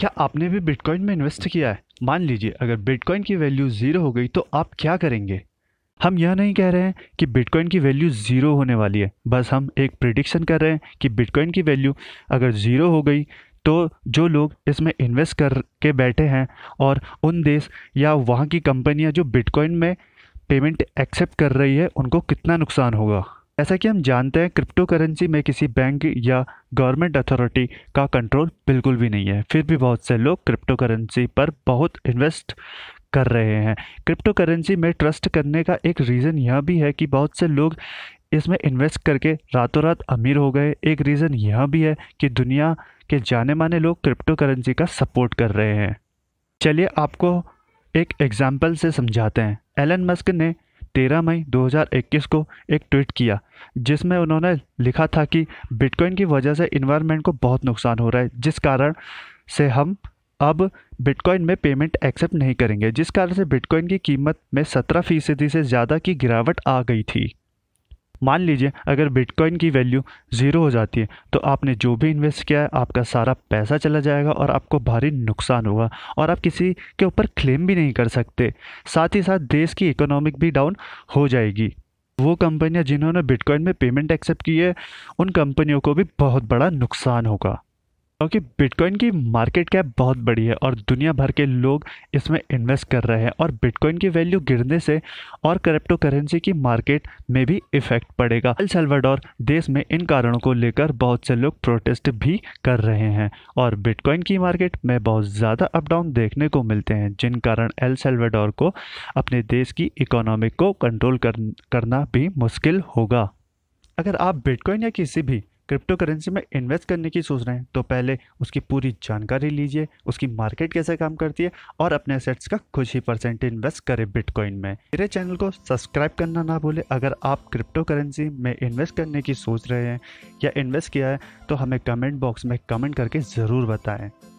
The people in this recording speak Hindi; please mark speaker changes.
Speaker 1: क्या आपने भी बिटकॉइन में इन्वेस्ट किया है मान लीजिए अगर बिटकॉइन की वैल्यू ज़ीरो हो गई तो आप क्या करेंगे हम यह नहीं कह रहे हैं कि बिटकॉइन की वैल्यू ज़ीरो होने वाली है बस हम एक प्रिडिक्शन कर रहे हैं कि बिटकॉइन की वैल्यू अगर ज़ीरो हो गई तो जो लोग इसमें इन्वेस्ट करके बैठे हैं और उन देश या वहाँ की कंपनियाँ जो बिटकॉइन में पेमेंट एक्सेप्ट कर रही है उनको कितना नुकसान होगा जैसा कि हम जानते हैं क्रिप्टो करेंसी में किसी बैंक या गवर्नमेंट अथॉरिटी का कंट्रोल बिल्कुल भी नहीं है फिर भी बहुत से लोग क्रिप्टो करेंसी पर बहुत इन्वेस्ट कर रहे हैं क्रिप्टो करेंसी में ट्रस्ट करने का एक रीज़न यह भी है कि बहुत से लोग इसमें इन्वेस्ट करके रातों रात अमीर हो गए एक रीज़न यह भी है कि दुनिया के जाने माने लोग क्रिप्टो करेंसी का सपोर्ट कर रहे हैं चलिए आपको एक एग्ज़ाम्पल से समझाते हैं एलन मस्क ने 13 मई 2021 को एक ट्वीट किया जिसमें उन्होंने लिखा था कि बिटकॉइन की वजह से इन्वायरमेंट को बहुत नुकसान हो रहा है जिस कारण से हम अब बिटकॉइन में पेमेंट एक्सेप्ट नहीं करेंगे जिस कारण से बिटकॉइन की कीमत में सत्रह फीसदी से ज़्यादा की गिरावट आ गई थी मान लीजिए अगर बिटकॉइन की वैल्यू ज़ीरो हो जाती है तो आपने जो भी इन्वेस्ट किया है आपका सारा पैसा चला जाएगा और आपको भारी नुकसान होगा और आप किसी के ऊपर क्लेम भी नहीं कर सकते साथ ही साथ देश की इकोनॉमिक भी डाउन हो जाएगी वो कंपनियां जिन्होंने बिटकॉइन में पेमेंट एक्सेप्ट की है उन कंपनियों को भी बहुत बड़ा नुकसान होगा क्योंकि बिटकॉइन की मार्केट कैप बहुत बड़ी है और दुनिया भर के लोग इसमें इन्वेस्ट कर रहे हैं और बिटकॉइन की वैल्यू गिरने से और क्रिप्टो करेंसी की मार्केट में भी इफेक्ट पड़ेगा एल सल्वाडोर देश में इन कारणों को लेकर बहुत से लोग प्रोटेस्ट भी कर रहे हैं और बिटकॉइन की मार्केट में बहुत ज़्यादा अप डाउन देखने को मिलते हैं जिन कारण एल सेल्वाडोर को अपने देश की इकोनॉमी को कंट्रोल कर, करना भी मुश्किल होगा अगर आप बिटकॉइन या किसी भी क्रिप्टो करेंसी में इन्वेस्ट करने की सोच रहे हैं तो पहले उसकी पूरी जानकारी लीजिए उसकी मार्केट कैसे काम करती है और अपने असेट्स का कुछ ही परसेंट इन्वेस्ट करें बिटकॉइन में मेरे चैनल को सब्सक्राइब करना ना भूलें अगर आप क्रिप्टो करेंसी में इन्वेस्ट करने की सोच रहे हैं या इन्वेस्ट किया है तो हमें कमेंट बॉक्स में कमेंट करके ज़रूर बताएं